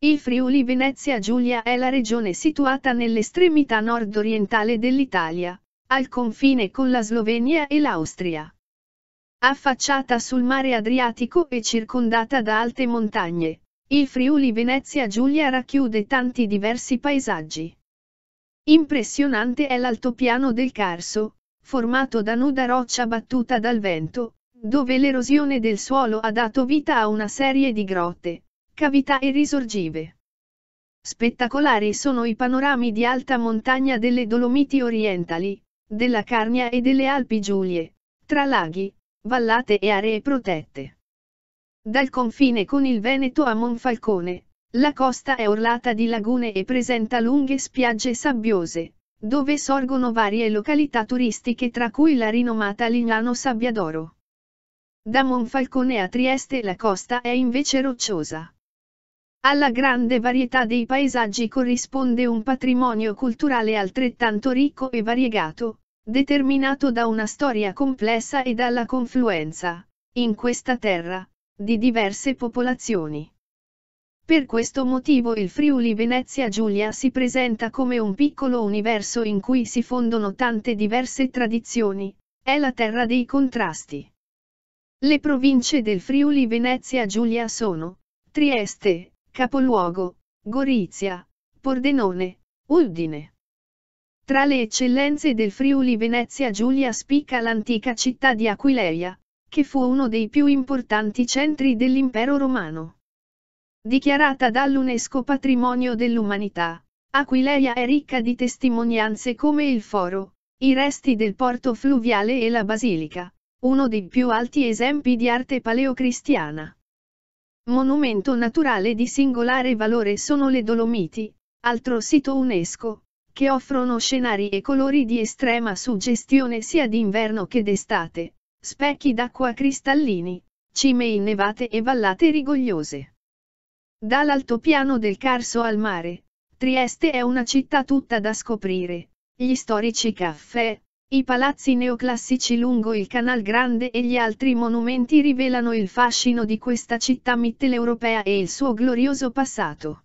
Il Friuli Venezia Giulia è la regione situata nell'estremità nord-orientale dell'Italia, al confine con la Slovenia e l'Austria. Affacciata sul mare Adriatico e circondata da alte montagne, il Friuli Venezia Giulia racchiude tanti diversi paesaggi. Impressionante è l'altopiano del Carso, formato da nuda roccia battuta dal vento, dove l'erosione del suolo ha dato vita a una serie di grotte cavità e risorgive. Spettacolari sono i panorami di alta montagna delle Dolomiti orientali, della Carnia e delle Alpi Giulie, tra laghi, vallate e aree protette. Dal confine con il Veneto a Monfalcone, la costa è orlata di lagune e presenta lunghe spiagge sabbiose, dove sorgono varie località turistiche tra cui la rinomata Lignano Sabbiadoro. Da Monfalcone a Trieste la costa è invece rocciosa. Alla grande varietà dei paesaggi corrisponde un patrimonio culturale altrettanto ricco e variegato, determinato da una storia complessa e dalla confluenza, in questa terra, di diverse popolazioni. Per questo motivo il Friuli Venezia Giulia si presenta come un piccolo universo in cui si fondono tante diverse tradizioni, è la terra dei contrasti. Le province del Friuli Venezia Giulia sono Trieste, Capoluogo, Gorizia, Pordenone, Udine. Tra le eccellenze del Friuli Venezia Giulia spicca l'antica città di Aquileia, che fu uno dei più importanti centri dell'impero romano. Dichiarata dall'UNESCO Patrimonio dell'Umanità, Aquileia è ricca di testimonianze come il foro, i resti del porto fluviale e la basilica, uno dei più alti esempi di arte paleocristiana. Monumento naturale di singolare valore sono le Dolomiti, altro sito UNESCO, che offrono scenari e colori di estrema suggestione sia d'inverno che d'estate, specchi d'acqua cristallini, cime innevate e vallate rigogliose. Dall'altopiano del Carso al mare, Trieste è una città tutta da scoprire, gli storici caffè, i palazzi neoclassici lungo il Canal Grande e gli altri monumenti rivelano il fascino di questa città mitteleuropea e il suo glorioso passato.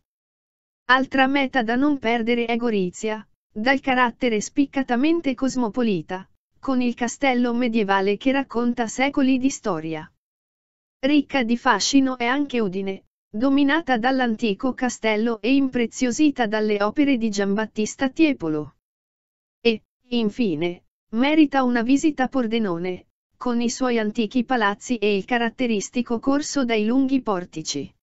Altra meta da non perdere è Gorizia, dal carattere spiccatamente cosmopolita, con il castello medievale che racconta secoli di storia. Ricca di fascino è anche Udine, dominata dall'antico castello e impreziosita dalle opere di Giambattista Tiepolo. E, infine, Merita una visita Pordenone, con i suoi antichi palazzi e il caratteristico corso dai lunghi portici.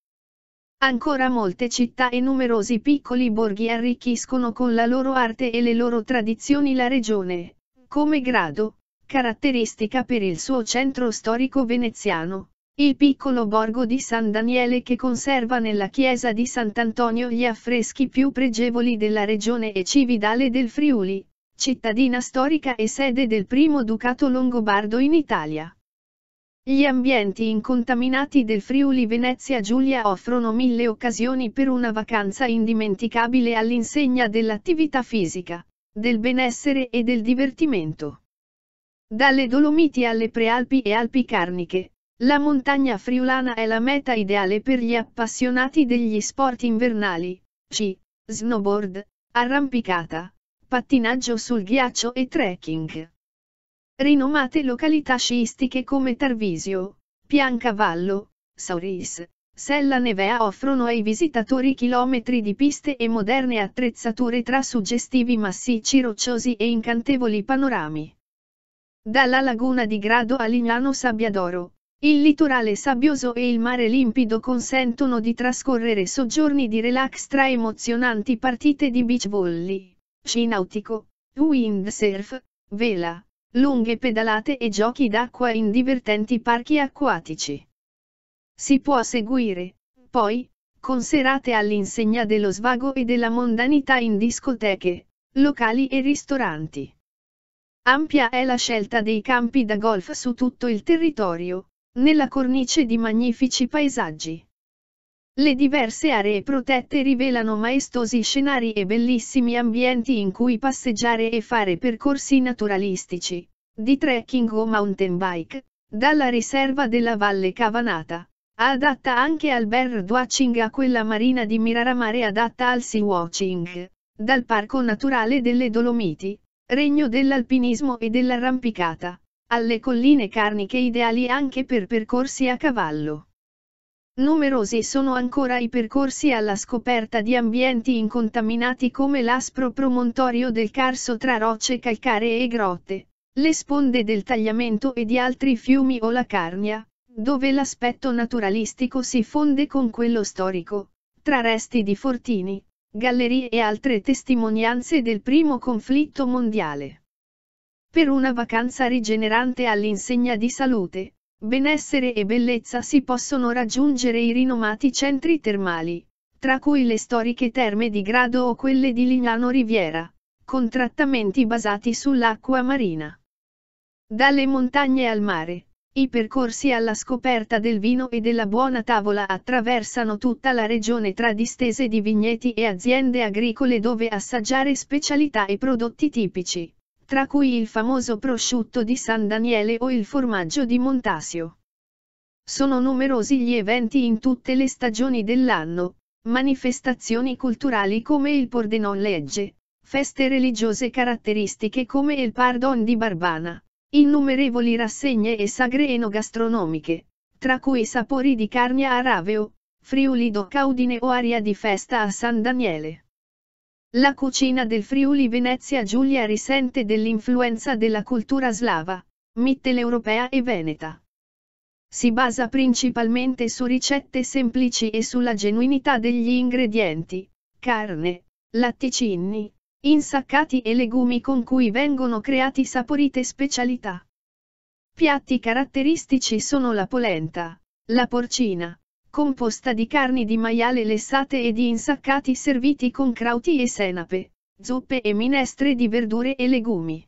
Ancora molte città e numerosi piccoli borghi arricchiscono con la loro arte e le loro tradizioni la regione, come grado, caratteristica per il suo centro storico veneziano, il piccolo borgo di San Daniele che conserva nella chiesa di Sant'Antonio gli affreschi più pregevoli della regione e cividale del Friuli, cittadina storica e sede del primo ducato longobardo in Italia. Gli ambienti incontaminati del Friuli Venezia Giulia offrono mille occasioni per una vacanza indimenticabile all'insegna dell'attività fisica, del benessere e del divertimento. Dalle Dolomiti alle Prealpi e Alpi Carniche, la montagna friulana è la meta ideale per gli appassionati degli sport invernali, sci, snowboard, arrampicata, pattinaggio sul ghiaccio e trekking. Rinomate località sciistiche come Tarvisio, Piancavallo, Sauris, Sella Nevea offrono ai visitatori chilometri di piste e moderne attrezzature tra suggestivi massicci rocciosi e incantevoli panorami. Dalla laguna di Grado a Lignano Sabbiadoro, il litorale sabbioso e il mare limpido consentono di trascorrere soggiorni di relax tra emozionanti partite di beach volley, sci nautico, windsurf, vela, lunghe pedalate e giochi d'acqua in divertenti parchi acquatici. Si può seguire, poi, con serate all'insegna dello svago e della mondanità in discoteche, locali e ristoranti. Ampia è la scelta dei campi da golf su tutto il territorio, nella cornice di magnifici paesaggi. Le diverse aree protette rivelano maestosi scenari e bellissimi ambienti in cui passeggiare e fare percorsi naturalistici, di trekking o mountain bike, dalla riserva della Valle Cavanata, adatta anche al bird watching a quella marina di Miraramare adatta al sea watching, dal Parco Naturale delle Dolomiti, regno dell'alpinismo e dell'arrampicata, alle colline carniche ideali anche per percorsi a cavallo. Numerosi sono ancora i percorsi alla scoperta di ambienti incontaminati come l'aspro promontorio del Carso tra rocce calcaree e grotte, le sponde del Tagliamento e di altri fiumi o la Carnia, dove l'aspetto naturalistico si fonde con quello storico, tra resti di fortini, gallerie e altre testimonianze del primo conflitto mondiale. Per una vacanza rigenerante all'insegna di salute, Benessere e bellezza si possono raggiungere i rinomati centri termali, tra cui le storiche terme di Grado o quelle di Lignano Riviera, con trattamenti basati sull'acqua marina. Dalle montagne al mare, i percorsi alla scoperta del vino e della buona tavola attraversano tutta la regione tra distese di vigneti e aziende agricole dove assaggiare specialità e prodotti tipici tra cui il famoso prosciutto di San Daniele o il formaggio di Montasio. Sono numerosi gli eventi in tutte le stagioni dell'anno, manifestazioni culturali come il Pordenon Legge, feste religiose caratteristiche come il Pardon di Barbana, innumerevoli rassegne e sagre enogastronomiche, tra cui sapori di carnia a Raveo, Friuli do Caudine o aria di festa a San Daniele. La cucina del Friuli Venezia Giulia risente dell'influenza della cultura slava, mitteleuropea e veneta. Si basa principalmente su ricette semplici e sulla genuinità degli ingredienti, carne, latticini, insaccati e legumi con cui vengono creati saporite specialità. Piatti caratteristici sono la polenta, la porcina, composta di carni di maiale lessate e di insaccati serviti con crauti e senape, zuppe e minestre di verdure e legumi.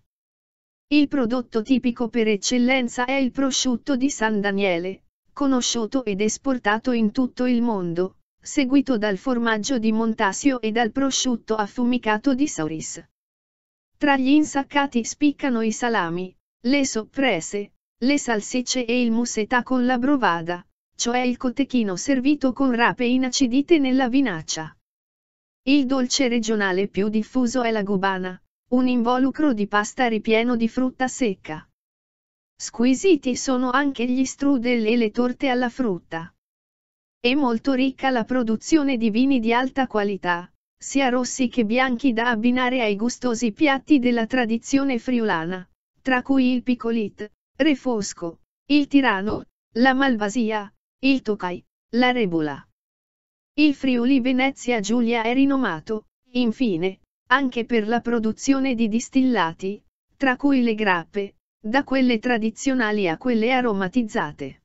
Il prodotto tipico per eccellenza è il prosciutto di San Daniele, conosciuto ed esportato in tutto il mondo, seguito dal formaggio di Montasio e dal prosciutto affumicato di Sauris. Tra gli insaccati spiccano i salami, le soppresse, le salsicce e il musetta con la brovada, cioè il cotechino servito con rape inacidite nella vinaccia. Il dolce regionale più diffuso è la gubana, un involucro di pasta ripieno di frutta secca. Squisiti sono anche gli strudel e le torte alla frutta. È molto ricca la produzione di vini di alta qualità, sia rossi che bianchi da abbinare ai gustosi piatti della tradizione friulana, tra cui il picolit, refosco, il tirano, la malvasia, il Tokai, la Rebola. Il Friuli Venezia Giulia è rinomato, infine, anche per la produzione di distillati, tra cui le grappe, da quelle tradizionali a quelle aromatizzate.